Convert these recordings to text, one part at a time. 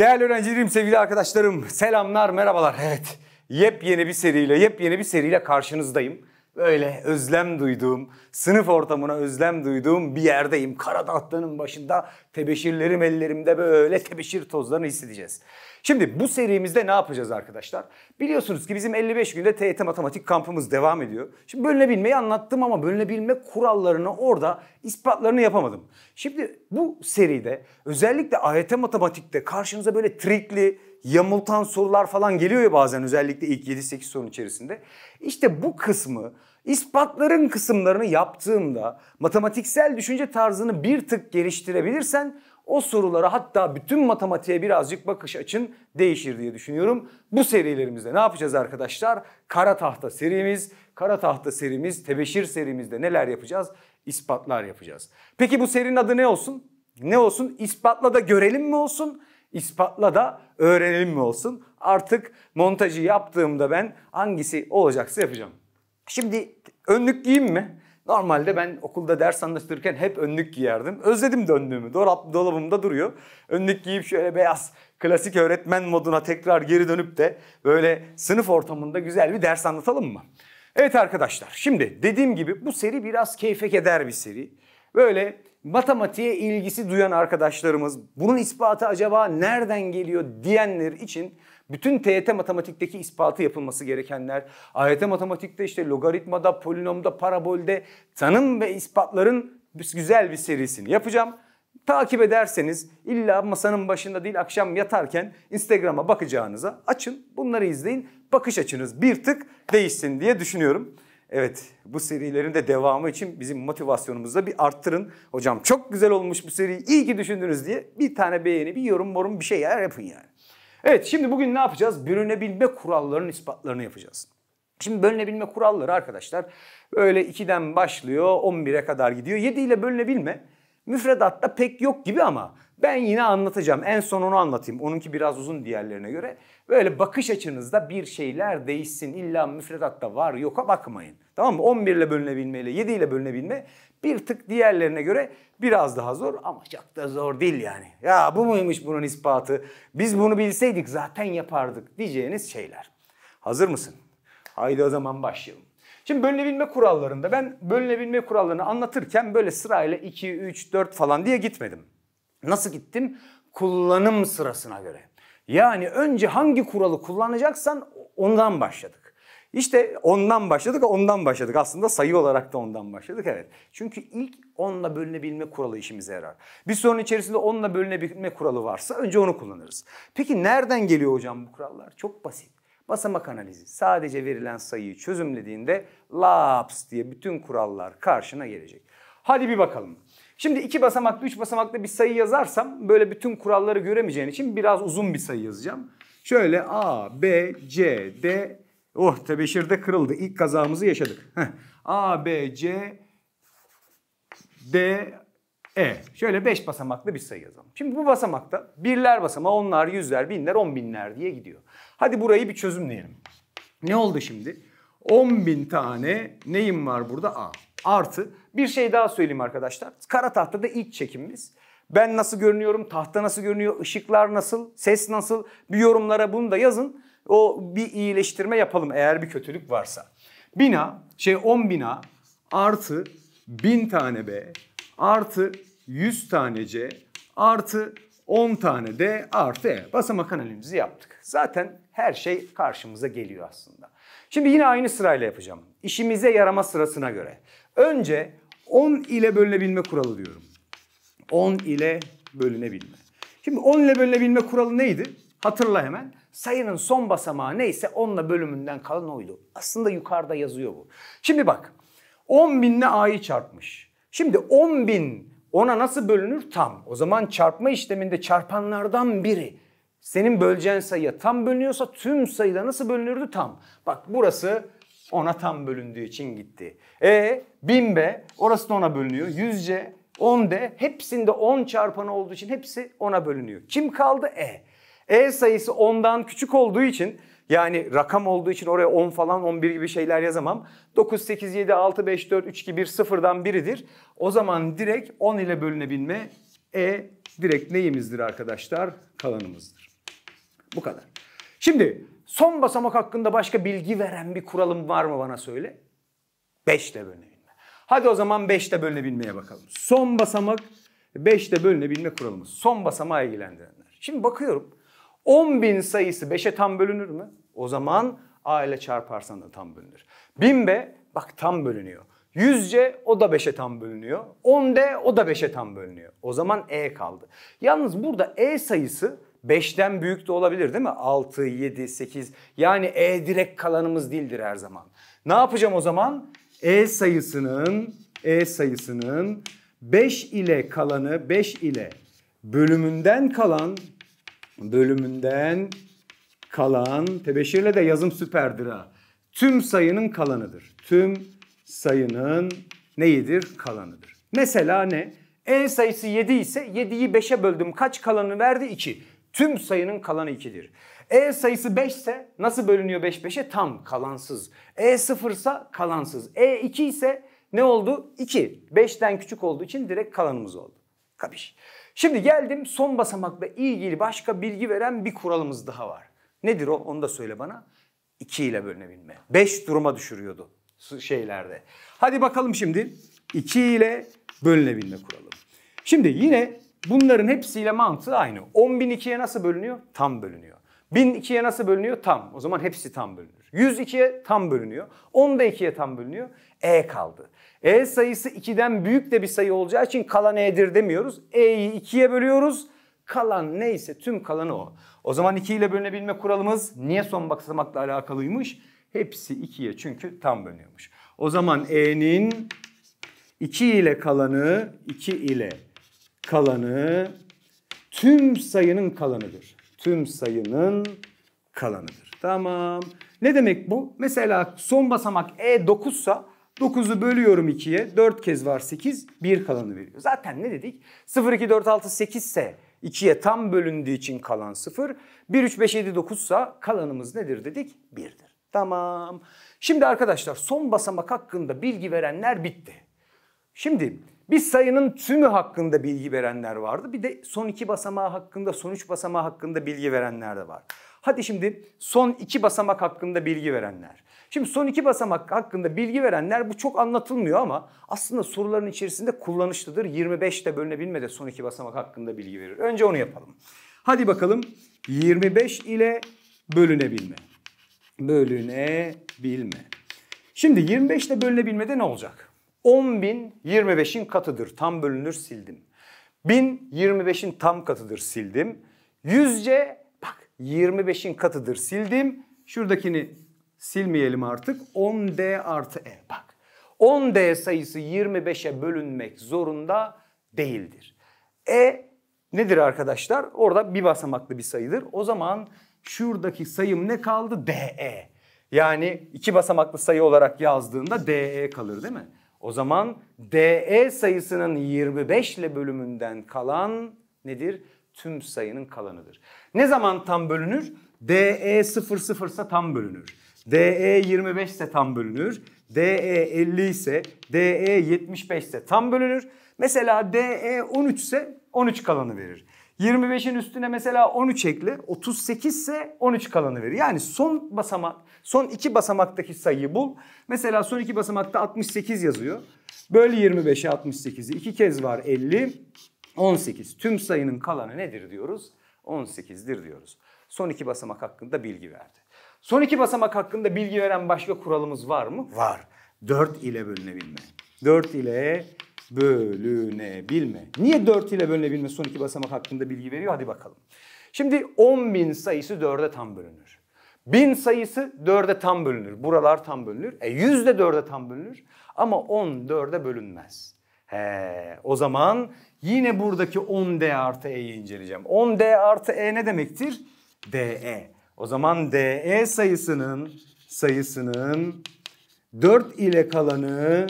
Değerli öğrencilerim, sevgili arkadaşlarım, selamlar, merhabalar. Evet, yepyeni bir seriyle, yepyeni bir seriyle karşınızdayım böyle özlem duyduğum, sınıf ortamına özlem duyduğum bir yerdeyim. Kara tahtanın başında tebeşirlerim ellerimde böyle tebeşir tozlarını hissedeceğiz. Şimdi bu serimizde ne yapacağız arkadaşlar? Biliyorsunuz ki bizim 55 günde TET matematik kampımız devam ediyor. Şimdi bölünebilmeyi anlattım ama bölünebilme kurallarını orada ispatlarını yapamadım. Şimdi bu seride özellikle AYT matematikte karşınıza böyle trikli, yamultan sorular falan geliyor ya bazen özellikle ilk 7-8 sorun içerisinde. İşte bu kısmı İspatların kısımlarını yaptığımda matematiksel düşünce tarzını bir tık geliştirebilirsen o sorulara hatta bütün matematiğe birazcık bakış açın değişir diye düşünüyorum. Bu serilerimizde ne yapacağız arkadaşlar? Kara tahta serimiz, kara tahta serimiz, tebeşir serimizde neler yapacağız? İspatlar yapacağız. Peki bu serinin adı ne olsun? Ne olsun? İspatla da görelim mi olsun? İspatla da öğrenelim mi olsun? Artık montajı yaptığımda ben hangisi olacaksa yapacağım. Şimdi önlük giyeyim mi? Normalde ben okulda ders anlatırken hep önlük giyerdim. Özledim de önlüğümü. Dolap, dolabımda duruyor. Önlük giyip şöyle beyaz klasik öğretmen moduna tekrar geri dönüp de böyle sınıf ortamında güzel bir ders anlatalım mı? Evet arkadaşlar şimdi dediğim gibi bu seri biraz keyfek keder bir seri. Böyle matematiğe ilgisi duyan arkadaşlarımız bunun ispatı acaba nereden geliyor diyenler için bütün TYT matematikteki ispatı yapılması gerekenler, AYT matematikte işte logaritmada, polinomda, parabolde tanım ve ispatların güzel bir serisini yapacağım. Takip ederseniz illa masanın başında değil akşam yatarken Instagram'a bakacağınıza açın bunları izleyin. Bakış açınız bir tık değişsin diye düşünüyorum. Evet bu serilerin de devamı için bizim motivasyonumuzu da bir arttırın. Hocam çok güzel olmuş bu seri iyi ki düşündünüz diye bir tane beğeni bir yorum morum bir şey yapın yani. Evet şimdi bugün ne yapacağız? Bölünebilme kurallarının ispatlarını yapacağız. Şimdi bölünebilme kuralları arkadaşlar böyle 2'den başlıyor 11'e kadar gidiyor. 7 ile bölünebilme müfredatta pek yok gibi ama ben yine anlatacağım. En son onu anlatayım. Onunki biraz uzun diğerlerine göre. Böyle bakış açınızda bir şeyler değişsin. İlla müfredatta var yoka bakmayın. Tamam mı? 11 ile bölünebilmeyle ile 7 ile bölünebilme bir tık diğerlerine göre biraz daha zor ama çok da zor değil yani. Ya bu muymuş bunun ispatı? Biz bunu bilseydik zaten yapardık diyeceğiniz şeyler. Hazır mısın? Haydi o zaman başlayalım. Şimdi bölünebilme kurallarında ben bölünebilme kurallarını anlatırken böyle sırayla 2, 3, 4 falan diye gitmedim. Nasıl gittim? Kullanım sırasına göre. Yani önce hangi kuralı kullanacaksan ondan başladık. İşte ondan başladık, ondan başladık. Aslında sayı olarak da ondan başladık evet. Çünkü ilk onla bölünebilme kuralı işimize yarar. Bir sorun içerisinde onla bölünebilme kuralı varsa önce onu kullanırız. Peki nereden geliyor hocam bu kurallar? Çok basit. Basamak analizi. Sadece verilen sayıyı çözümlediğinde laps diye bütün kurallar karşına gelecek. Hadi bir bakalım. Şimdi iki basamaklı, üç basamaklı bir sayı yazarsam böyle bütün kuralları göremeyeceğin için biraz uzun bir sayı yazacağım. Şöyle A, B, C, D. Oh tebeşir de kırıldı. İlk kazamızı yaşadık. A, B, C, D, E. Şöyle beş basamaklı bir sayı yazalım. Şimdi bu basamakta birler basama, onlar, yüzler, binler, on binler diye gidiyor. Hadi burayı bir çözümleyelim. Ne oldu şimdi? 10 bin tane neyim var burada? A. Artı bir şey daha söyleyeyim arkadaşlar. Kara tahtada ilk çekimimiz. Ben nasıl görünüyorum, tahta nasıl görünüyor, ışıklar nasıl, ses nasıl bir yorumlara bunu da yazın. O bir iyileştirme yapalım eğer bir kötülük varsa. Bina şey 10 bina artı 1000 tane B artı 100 tane C artı 10 tane d artı E. Basamak analizimizi yaptık. Zaten her şey karşımıza geliyor aslında. Şimdi yine aynı sırayla yapacağım. İşimize yarama sırasına göre. Önce 10 ile bölünebilme kuralı diyorum. 10 ile bölünebilme. Şimdi 10 ile bölünebilme kuralı neydi? Hatırla hemen. Sayının son basamağı neyse 10'la bölümünden kalan oydu. Aslında yukarıda yazıyor bu. Şimdi bak 10 binle A'yı çarpmış. Şimdi 10 bin ona nasıl bölünür? Tam. O zaman çarpma işleminde çarpanlardan biri senin böleceğin sayıya tam bölünüyorsa tüm sayıda nasıl bölünürdü? Tam. Bak burası ona tam bölündüğü için gitti. E 1000B orası da 10'a bölünüyor. Yüzce, c 10 hepsinde 10 çarpanı olduğu için hepsi ona bölünüyor. Kim kaldı? E. E sayısı 10'dan küçük olduğu için yani rakam olduğu için oraya 10 falan 11 gibi şeyler yazamam. 9, 8, 7, 6, 5, 4, 3, 2, 1 sıfırdan biridir. O zaman direkt 10 ile bölünebilme E direkt neyimizdir arkadaşlar? Kalanımızdır. Bu kadar. Şimdi son basamak hakkında başka bilgi veren bir kuralım var mı bana söyle. 5 ile bölünüyor. Hadi o zaman 5'te bölünebilmeye bakalım. Son basamak 5'te bölünebilme kuralımız. Son basamağı ilgilendirenler. Şimdi bakıyorum 10.000 sayısı 5'e tam bölünür mü? O zaman a ile çarparsan da tam bölünür. 1000b bak tam bölünüyor. Yüzce o da 5'e tam bölünüyor. 10d o da 5'e tam bölünüyor. O zaman e kaldı. Yalnız burada e sayısı 5'ten büyük de olabilir değil mi? 6, 7, 8 yani e direkt kalanımız değildir her zaman. Ne yapacağım o zaman? E sayısının E sayısının 5 ile kalanı 5 ile bölümünden kalan bölümünden kalan tebeşirle de yazım süperdir ha. Tüm sayının kalanıdır. Tüm sayının neyidir? Kalanıdır. Mesela ne? E sayısı 7 ise 7'yi 5'e böldüm. Kaç kalanı verdi? 2. Tüm sayının kalanı 2'dir. E sayısı 5 ise nasıl bölünüyor 5 5'e? Tam kalansız. E 0 ise kalansız. E 2 ise ne oldu? 2. 5'ten küçük olduğu için direkt kalanımız oldu. Kapış. Şimdi geldim son basamakla ilgili başka bilgi veren bir kuralımız daha var. Nedir o? Onu da söyle bana. 2 ile bölünebilme. 5 duruma düşürüyordu şeylerde. Hadi bakalım şimdi 2 ile bölünebilme kuralı. Şimdi yine bunların hepsiyle mantığı aynı. ikiye nasıl bölünüyor? Tam bölünüyor. 1000 2'ye nasıl bölünüyor? Tam. O zaman hepsi tam bölünür. 100 2'ye tam bölünüyor. 10 da 2'ye tam bölünüyor. E kaldı. E sayısı 2'den büyük de bir sayı olacağı için kalan E'dir demiyoruz. E'yi 2'ye bölüyoruz. Kalan neyse tüm kalanı o. O zaman 2 ile bölünebilme kuralımız niye son basamakla alakalıymış? Hepsi 2'ye çünkü tam bölünüyormuş. O zaman E'nin 2 ile kalanı 2 ile kalanı tüm sayının kalanıdır tüm sayının kalanıdır. Tamam. Ne demek bu? Mesela son basamak E 9 sa 9'u bölüyorum 2'ye. 4 kez var 8. 1 kalanı veriyor. Zaten ne dedik? 0, 2, 4, 6, 8 ise 2'ye tam bölündüğü için kalan 0. 1, 3, 5, 7, 9 sa kalanımız nedir dedik? 1'dir. Tamam. Şimdi arkadaşlar son basamak hakkında bilgi verenler bitti. Şimdi bir sayının tümü hakkında bilgi verenler vardı. Bir de son iki basamağı hakkında, son üç basamağı hakkında bilgi verenler de var. Hadi şimdi son iki basamak hakkında bilgi verenler. Şimdi son iki basamak hakkında bilgi verenler bu çok anlatılmıyor ama aslında soruların içerisinde kullanışlıdır. 25 de bölünebilme de son iki basamak hakkında bilgi verir. Önce onu yapalım. Hadi bakalım 25 ile bölünebilme. Bölünebilme. Şimdi 25 ile bölünebilmede ne olacak? 10 bin 25'in katıdır. Tam bölünür sildim. 1000 25'in tam katıdır sildim. 100'ce bak 25'in katıdır sildim. Şuradakini silmeyelim artık. 10D artı E bak. 10D sayısı 25'e bölünmek zorunda değildir. E nedir arkadaşlar? Orada bir basamaklı bir sayıdır. O zaman şuradaki sayım ne kaldı? DE. Yani iki basamaklı sayı olarak yazdığında DE kalır değil mi? O zaman DE sayısının 25 ile bölümünden kalan nedir? Tüm sayının kalanıdır. Ne zaman tam bölünür? DE 00 e ise tam bölünür. DE 25 ise tam bölünür. DE 50 ise DE 75 ise tam bölünür. Mesela DE 13 ise 13 kalanı verir. 25'in üstüne mesela 13 ekle 38 ise 13 kalanı verir. Yani son basamak Son iki basamaktaki sayıyı bul. Mesela son iki basamakta 68 yazıyor. Böl 25'e 68'i iki kez var 50. 18. Tüm sayının kalanı nedir diyoruz? 18'dir diyoruz. Son iki basamak hakkında bilgi verdi. Son iki basamak hakkında bilgi veren başka kuralımız var mı? Var. 4 ile bölünebilme. 4 ile bölünebilme. Niye 4 ile bölünebilme son iki basamak hakkında bilgi veriyor? Hadi bakalım. Şimdi 10.000 sayısı 4'e tam bölünür. 1000 sayısı 4'e tam bölünür. Buralar tam bölünür. E 100 de 4'e tam bölünür. Ama 10 4'e bölünmez. He, o zaman yine buradaki 10D artı E'yi inceleyeceğim. 10D artı E ne demektir? DE. O zaman DE sayısının sayısının 4 ile kalanı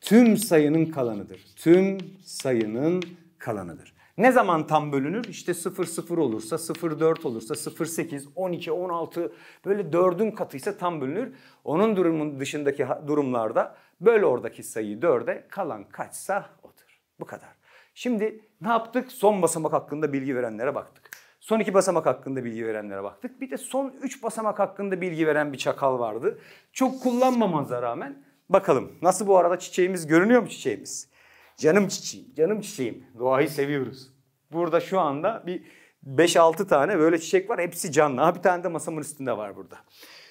tüm sayının kalanıdır. Tüm sayının kalanıdır. Ne zaman tam bölünür? İşte 0-0 olursa, 0-4 olursa, 0-8, 12, 16 böyle 4'ün katıysa tam bölünür. Onun durumun dışındaki durumlarda böl oradaki sayıyı 4'e kalan kaçsa odur. Bu kadar. Şimdi ne yaptık? Son basamak hakkında bilgi verenlere baktık. Son iki basamak hakkında bilgi verenlere baktık. Bir de son üç basamak hakkında bilgi veren bir çakal vardı. Çok kullanmamanıza rağmen bakalım. Nasıl bu arada çiçeğimiz görünüyor mu çiçeğimiz? Canım çiçeğim, canım çiçeğim. Doğayı seviyoruz. Burada şu anda bir 5-6 tane böyle çiçek var. Hepsi canlı. Ha, bir tane de masamın üstünde var burada.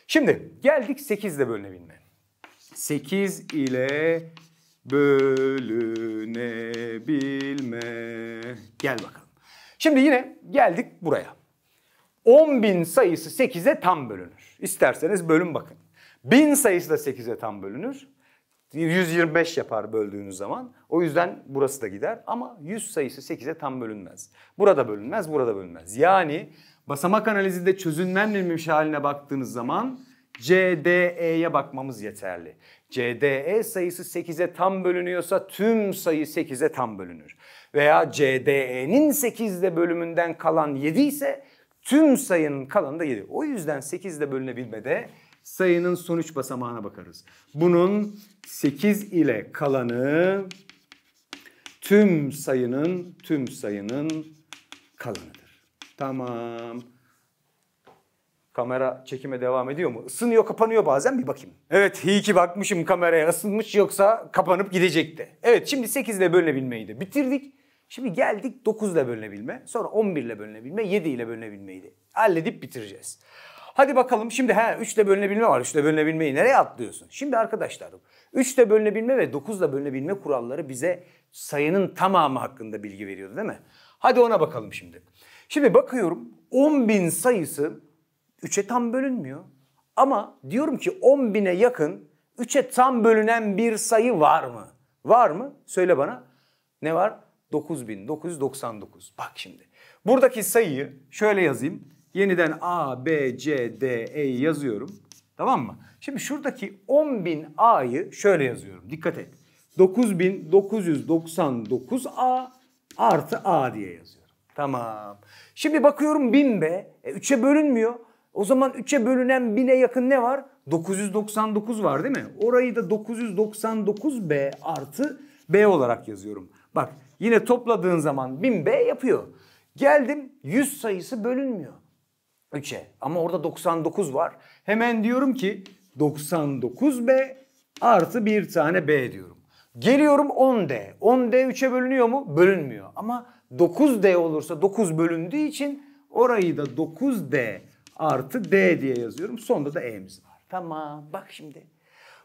Şimdi geldik 8 ile bölünebilme. 8 ile bölünebilme. Gel bakalım. Şimdi yine geldik buraya. 10.000 sayısı 8'e tam bölünür. İsterseniz bölün bakın. 1000 sayısı da 8'e tam bölünür. 125 yapar böldüğünüz zaman. O yüzden burası da gider ama 100 sayısı 8'e tam bölünmez. Burada bölünmez, burada bölünmez. Yani basamak analizinde çözünmemiş haline baktığınız zaman CDE'ye bakmamız yeterli. CDE sayısı 8'e tam bölünüyorsa tüm sayı 8'e tam bölünür. Veya CDE'nin 8'de bölümünden kalan 7 ise tüm sayının kalanı da 7. O yüzden 8'de bölünebilmede sayının son 3 basamağına bakarız. Bunun 8 ile kalanı tüm sayının tüm sayının kalanıdır. Tamam. Kamera çekime devam ediyor mu? Isınıyor kapanıyor bazen bir bakayım. Evet iyi ki bakmışım kameraya Isınmış yoksa kapanıp gidecekti. Evet şimdi 8 ile bölünebilmeyi de bitirdik. Şimdi geldik 9 ile bölünebilme, sonra 11 ile bölünebilme, 7 ile bölünebilmeyi de halledip bitireceğiz. Hadi bakalım şimdi he 3'te bölünebilme var. 3'te bölünebilmeyi nereye atlıyorsun? Şimdi arkadaşlarım 3'te bölünebilme ve 9'da bölünebilme kuralları bize sayının tamamı hakkında bilgi veriyordu değil mi? Hadi ona bakalım şimdi. Şimdi bakıyorum 10.000 sayısı 3'e tam bölünmüyor. Ama diyorum ki 10.000'e yakın 3'e tam bölünen bir sayı var mı? Var mı? Söyle bana. Ne var? 9999. Bak şimdi. Buradaki sayıyı şöyle yazayım. Yeniden A, B, C, D, E yazıyorum. Tamam mı? Şimdi şuradaki 10.000 A'yı şöyle yazıyorum. Dikkat et. 9.999 A artı A diye yazıyorum. Tamam. Şimdi bakıyorum 1000 B. E, 3'e bölünmüyor. O zaman 3'e bölünen 1000'e yakın ne var? 999 var değil mi? Orayı da 999 B artı B olarak yazıyorum. Bak yine topladığın zaman 1000 B yapıyor. Geldim 100 sayısı bölünmüyor. 3'e. Ama orada 99 var. Hemen diyorum ki 99B artı bir tane B diyorum. Geliyorum 10D. 10D 3'e bölünüyor mu? Bölünmüyor. Ama 9D olursa 9 bölündüğü için orayı da 9D artı D diye yazıyorum. Sonda da E'miz var. Tamam bak şimdi.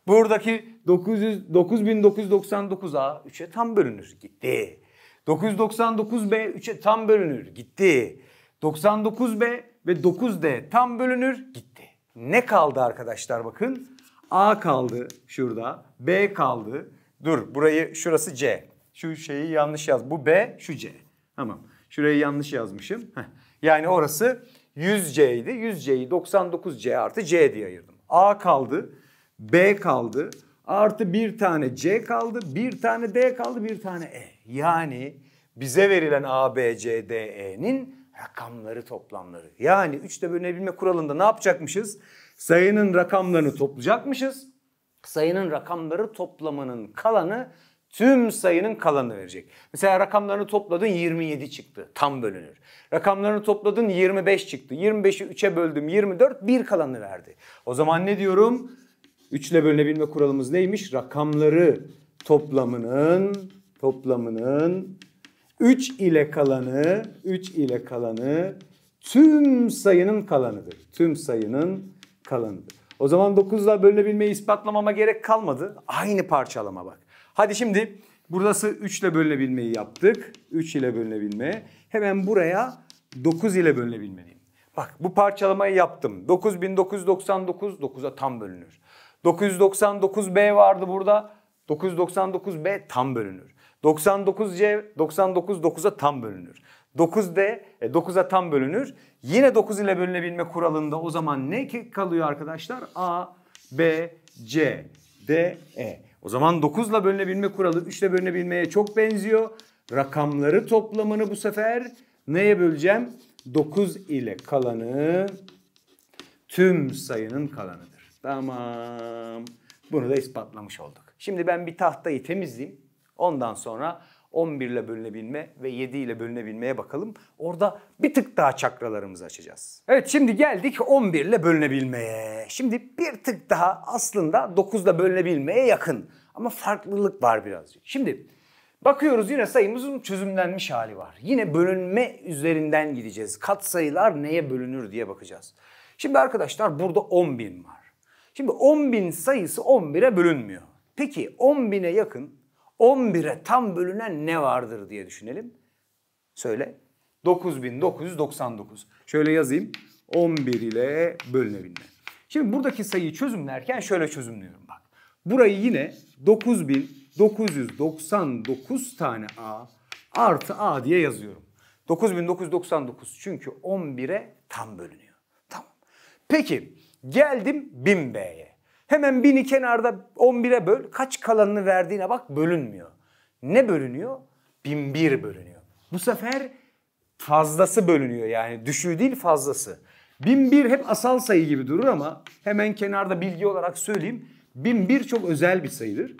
Buradaki 900, 9999A 3'e tam bölünür gitti. 999B 3'e tam bölünür gitti. 99B ve 9D tam bölünür gitti. Ne kaldı arkadaşlar bakın. A kaldı şurada. B kaldı. Dur burayı şurası C. Şu şeyi yanlış yaz. Bu B şu C. Tamam. Şurayı yanlış yazmışım. Yani orası 100C idi. 100C'yi 99C artı C diye ayırdım. A kaldı. B kaldı. Artı bir tane C kaldı. Bir tane D kaldı. Bir tane E. Yani bize verilen A, B, C, D, E'nin rakamları toplamları. Yani 3'te bölünebilme kuralında ne yapacakmışız? Sayının rakamlarını toplayacakmışız. Sayının rakamları toplamanın kalanı tüm sayının kalanını verecek. Mesela rakamlarını topladın 27 çıktı. Tam bölünür. Rakamlarını topladın 25 çıktı. 25'i 3'e böldüm 24 bir kalanını verdi. O zaman ne diyorum? 3 ile bölünebilme kuralımız neymiş? Rakamları toplamının toplamının 3 ile kalanı 3 ile kalanı tüm sayının kalanıdır. Tüm sayının kalanıdır. O zaman 9'la bölünebilmeyi ispatlamama gerek kalmadı. Aynı parçalama bak. Hadi şimdi burası 3 ile bölünebilmeyi yaptık. 3 ile bölünebilme. Hemen buraya 9 ile bölünebilmeliyim. Bak bu parçalamayı yaptım. 9999 9'a tam bölünür. 999B vardı burada. 999B tam bölünür. 99C 99 9'a tam bölünür. 9D 9'a e, tam bölünür. Yine 9 ile bölünebilme kuralında o zaman ne ki kalıyor arkadaşlar? A, B, C, D, E. O zaman 9 ile bölünebilme kuralı 3 ile bölünebilmeye çok benziyor. Rakamları toplamını bu sefer neye böleceğim? 9 ile kalanı tüm sayının kalanıdır. Tamam. Bunu da ispatlamış olduk. Şimdi ben bir tahtayı temizleyeyim. Ondan sonra 11 ile bölünebilme ve 7 ile bölünebilmeye bakalım. Orada bir tık daha çakralarımızı açacağız. Evet şimdi geldik 11 ile bölünebilmeye. Şimdi bir tık daha aslında 9 ile bölünebilmeye yakın. Ama farklılık var birazcık. Şimdi bakıyoruz yine sayımızın çözümlenmiş hali var. Yine bölünme üzerinden gideceğiz. Kat sayılar neye bölünür diye bakacağız. Şimdi arkadaşlar burada 10 bin var. Şimdi 10 bin sayısı 11'e bölünmüyor. Peki 10 bine yakın 11'e tam bölünen ne vardır diye düşünelim. Söyle. 9999. Şöyle yazayım. 11 ile bölünebilme. Şimdi buradaki sayıyı çözümlerken şöyle çözümlüyorum bak. Burayı yine 9999 tane A artı A diye yazıyorum. 9999 çünkü 11'e tam bölünüyor. Tamam. Peki geldim 1000B'ye. Hemen bini kenarda 11'e böl. Kaç kalanını verdiğine bak bölünmüyor. Ne bölünüyor? 1001 bölünüyor. Bu sefer fazlası bölünüyor yani düşüğü değil fazlası. 1001 hep asal sayı gibi durur ama hemen kenarda bilgi olarak söyleyeyim. 1001 çok özel bir sayıdır.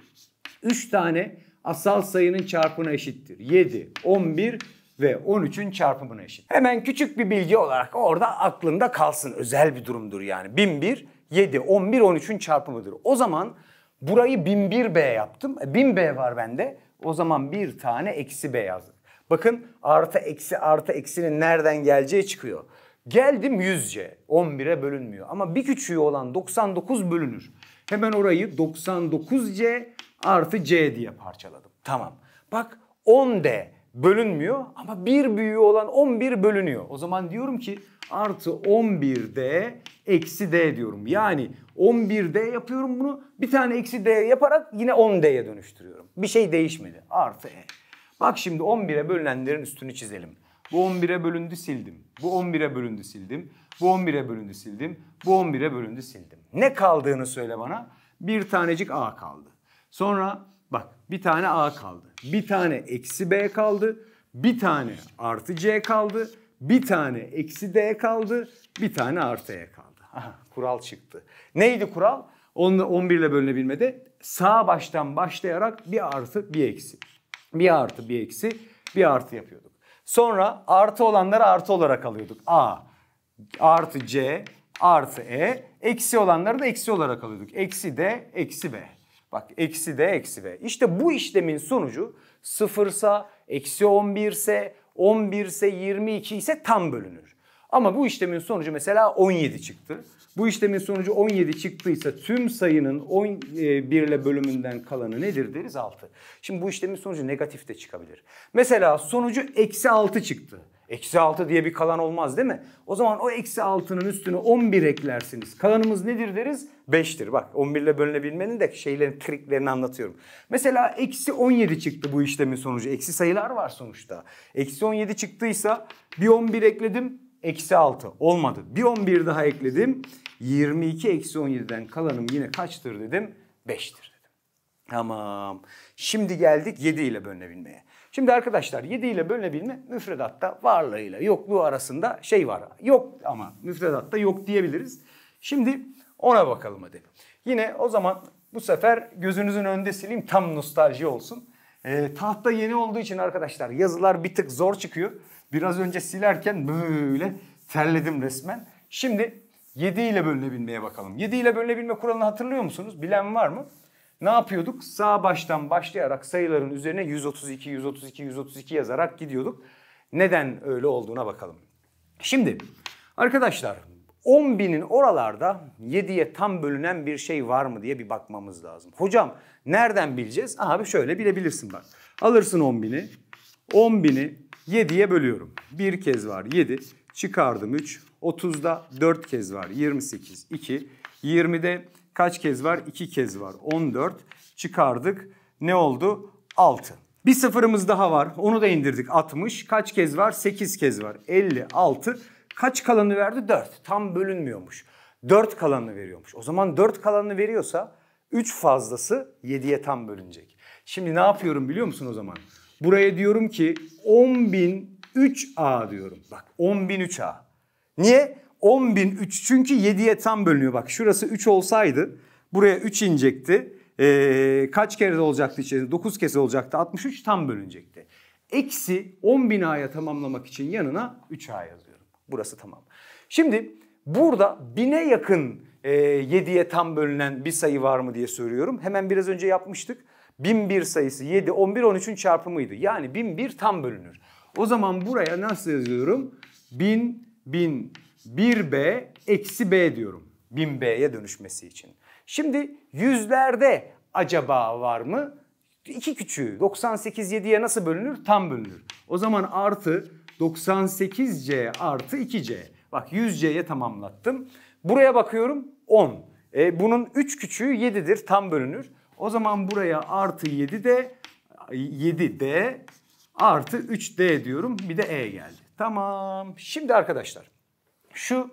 3 tane asal sayının çarpımına eşittir. 7, 11 ve 13'ün çarpımına eşit. Hemen küçük bir bilgi olarak orada aklında kalsın. Özel bir durumdur yani. 1001 7, 11, 13'ün çarpımıdır. O zaman burayı 1001B yaptım. 1000B e, var bende. O zaman bir tane eksi B yazdım. Bakın artı eksi artı eksinin nereden geleceği çıkıyor. Geldim 100'ce. 11'e bölünmüyor. Ama bir küçüğü olan 99 bölünür. Hemen orayı 99C artı C diye parçaladım. Tamam. Bak 10D bölünmüyor ama bir büyüğü olan 11 bölünüyor. O zaman diyorum ki artı 11D eksi D diyorum. Yani 11D yapıyorum bunu. Bir tane eksi D yaparak yine 10D'ye dönüştürüyorum. Bir şey değişmedi. Artı E. Bak şimdi 11'e bölünenlerin üstünü çizelim. Bu 11'e bölündü sildim. Bu 11'e bölündü sildim. Bu 11'e bölündü sildim. Bu 11'e bölündü sildim. Ne kaldığını söyle bana. Bir tanecik A kaldı. Sonra bak bir tane A kaldı. Bir tane eksi B kaldı. Bir tane artı C kaldı. Bir tane eksi d kaldı, bir tane artı e kaldı. Aha, kural çıktı. Neydi kural? 11 ile bölünebilmede sağ baştan başlayarak bir artı bir eksi. Bir artı bir eksi bir artı yapıyorduk. Sonra artı olanları artı olarak alıyorduk. A artı C artı E eksi olanları da eksi olarak alıyorduk. Eksi D eksi B. Bak eksi D eksi B. İşte bu işlemin sonucu sıfırsa, eksi 11 ise, 11 ise 22 ise tam bölünür. Ama bu işlemin sonucu mesela 17 çıktı. Bu işlemin sonucu 17 çıktıysa tüm sayının 11 ile bölümünden kalanı nedir deriz 6. Şimdi bu işlemin sonucu negatif de çıkabilir. Mesela sonucu eksi 6 çıktı. Eksi 6 diye bir kalan olmaz değil mi? O zaman o eksi 6'nın üstüne 11 eklersiniz. Kalanımız nedir deriz? 5'tir. Bak 11 ile bölünebilmenin de şeylerin triklerini anlatıyorum. Mesela eksi 17 çıktı bu işlemin sonucu. Eksi sayılar var sonuçta. Eksi 17 çıktıysa bir 11 ekledim. Eksi 6 olmadı. Bir 11 daha ekledim. 22 eksi 17'den kalanım yine kaçtır dedim? 5'tir dedim. Tamam. Şimdi geldik 7 ile bölünebilmeye. Şimdi arkadaşlar 7 ile bölünebilme müfredatta varlığıyla yokluğu arasında şey var. Yok ama müfredatta yok diyebiliriz. Şimdi ona bakalım hadi. Yine o zaman bu sefer gözünüzün önünde sileyim tam nostalji olsun. Ee, tahta yeni olduğu için arkadaşlar yazılar bir tık zor çıkıyor. Biraz önce silerken böyle terledim resmen. Şimdi 7 ile bölünebilmeye bakalım. 7 ile bölünebilme kuralını hatırlıyor musunuz? Bilen var mı? Ne yapıyorduk? Sağ baştan başlayarak sayıların üzerine 132, 132, 132 yazarak gidiyorduk. Neden öyle olduğuna bakalım. Şimdi arkadaşlar 10 binin oralarda 7'ye tam bölünen bir şey var mı diye bir bakmamız lazım. Hocam nereden bileceğiz? Abi şöyle bilebilirsin bak. Alırsın 10 bini. 10 bini 7'ye bölüyorum. Bir kez var 7. Çıkardım 3. 30'da 4 kez var 28. 2. 20'de kaç kez var? 2 kez var. 14 çıkardık. Ne oldu? 6. Bir sıfırımız daha var. Onu da indirdik. 60. Kaç kez var? 8 kez var. 56. Kaç kalanı verdi? 4. Tam bölünmüyormuş. 4 kalanını veriyormuş. O zaman 4 kalanını veriyorsa 3 fazlası 7'ye tam bölünecek. Şimdi ne yapıyorum biliyor musun o zaman? Buraya diyorum ki 10.003A diyorum. Bak 10.003A. Niye? 10.003 çünkü 7'ye tam bölünüyor. Bak şurası 3 olsaydı buraya 3 inecekti. Ee, kaç kere de olacaktı içerisinde? 9 kez olacaktı. 63 tam bölünecekti. Eksi 10.000 A'ya tamamlamak için yanına 3 A yazıyorum. Burası tamam. Şimdi burada 1000'e yakın e, 7'ye tam bölünen bir sayı var mı diye soruyorum. Hemen biraz önce yapmıştık. 1001 sayısı 7, 11, 13'ün çarpımıydı. Yani 1001 tam bölünür. O zaman buraya nasıl yazıyorum? 1000, 1000, 1B eksi B diyorum. 1000B'ye dönüşmesi için. Şimdi yüzlerde acaba var mı? İki küçüğü 98 7'ye nasıl bölünür? Tam bölünür. O zaman artı 98C artı 2C. Bak 100C'ye tamamlattım. Buraya bakıyorum 10. E, bunun 3 küçüğü 7'dir. Tam bölünür. O zaman buraya artı 7 de 7D artı 3D diyorum. Bir de E geldi. Tamam. Şimdi arkadaşlar şu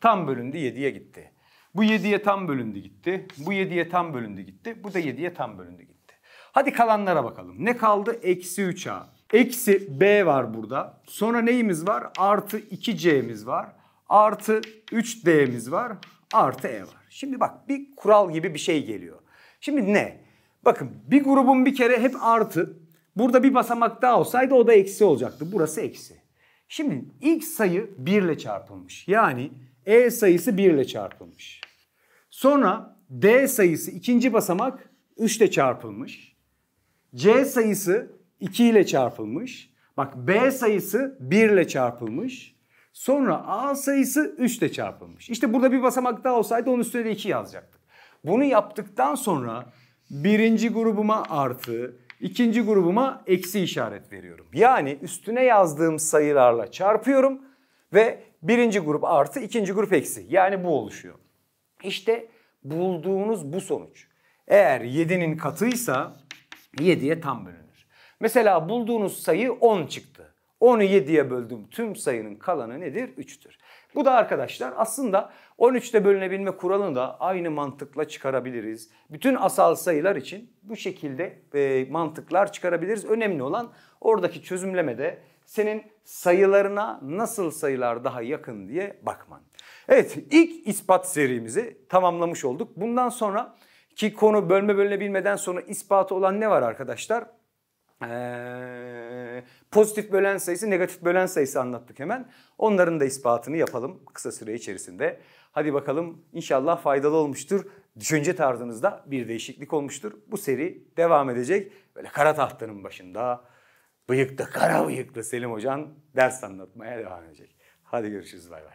tam bölündü 7'ye gitti. Bu 7'ye tam bölündü gitti. Bu 7'ye tam bölündü gitti. Bu da 7'ye tam bölündü gitti. Hadi kalanlara bakalım. Ne kaldı? Eksi 3A. Eksi B var burada. Sonra neyimiz var? Artı 2C'miz var. Artı 3D'miz var. Artı E var. Şimdi bak bir kural gibi bir şey geliyor. Şimdi ne? Bakın bir grubun bir kere hep artı. Burada bir basamak daha olsaydı o da eksi olacaktı. Burası eksi. Şimdi ilk sayı 1 ile çarpılmış. Yani E sayısı 1 ile çarpılmış. Sonra D sayısı ikinci basamak 3 ile çarpılmış. C sayısı 2 ile çarpılmış. Bak B sayısı 1 ile çarpılmış. Sonra A sayısı 3 ile çarpılmış. İşte burada bir basamak daha olsaydı onun üstüne de 2 yazacaktık. Bunu yaptıktan sonra birinci grubuma artı, İkinci grubuma eksi işaret veriyorum. Yani üstüne yazdığım sayılarla çarpıyorum ve birinci grup artı ikinci grup eksi. Yani bu oluşuyor. İşte bulduğunuz bu sonuç. Eğer 7'nin katıysa 7'ye tam bölünür. Mesela bulduğunuz sayı 10 çıktı. 10'u 7'ye böldüğüm tüm sayının kalanı nedir? 3'tür. Bu da arkadaşlar aslında 13'te bölünebilme kuralını da aynı mantıkla çıkarabiliriz. Bütün asal sayılar için bu şekilde e, mantıklar çıkarabiliriz. Önemli olan oradaki çözümlemede senin sayılarına nasıl sayılar daha yakın diye bakman. Evet ilk ispat serimizi tamamlamış olduk. Bundan sonra ki konu bölme bölünebilmeden sonra ispatı olan ne var arkadaşlar? Ee, pozitif bölen sayısı, negatif bölen sayısı anlattık hemen. Onların da ispatını yapalım kısa süre içerisinde. Hadi bakalım inşallah faydalı olmuştur. Düşünce tarzınızda bir değişiklik olmuştur. Bu seri devam edecek. Böyle kara tahtanın başında bıyıklı kara bıyıklı Selim Hocan ders anlatmaya devam edecek. Hadi görüşürüz bay bay.